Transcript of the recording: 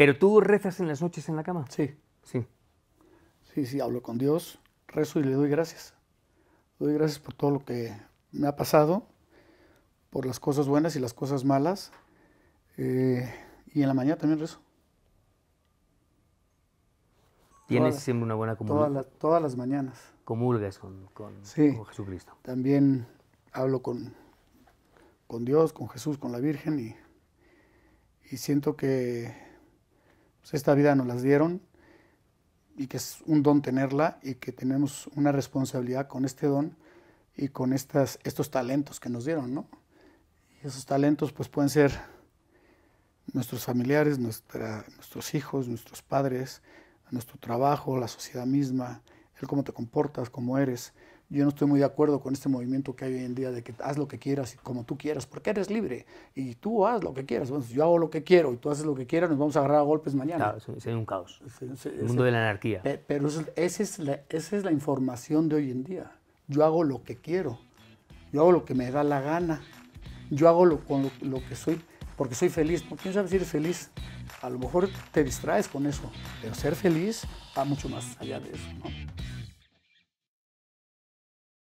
¿Pero tú rezas en las noches en la cama? Sí. Sí. Sí, sí, hablo con Dios, rezo y le doy gracias. Le doy gracias por todo lo que me ha pasado, por las cosas buenas y las cosas malas. Eh, y en la mañana también rezo. Tienes siempre una buena comunión. todas las mañanas. Comulgas con, Jesucristo. También hablo con, con Dios, con Jesús, con la Virgen y siento que pues, esta vida nos la dieron y que es un don tenerla y que tenemos una responsabilidad con este don y con estas, estos talentos que nos dieron, Y esos talentos pues pueden ser nuestros familiares, nuestros hijos, nuestros padres, nuestro trabajo, la sociedad misma, el cómo te comportas, cómo eres. Yo no estoy muy de acuerdo con este movimiento que hay hoy en día de que haz lo que quieras y como tú quieras, porque eres libre y tú haz lo que quieras. yo hago lo que quiero y tú haces lo que quieras, nos vamos a agarrar a golpes mañana. Claro, sería un caos. el mundo de la anarquía. Eh, pero esa, es la, esa es la información de hoy en día. Yo hago lo que quiero, yo hago lo que me da la gana, yo hago lo, con lo, que soy, porque soy feliz. ¿Quién sabe si feliz? a lo mejor te distraes con eso, pero ser feliz va mucho más allá de eso.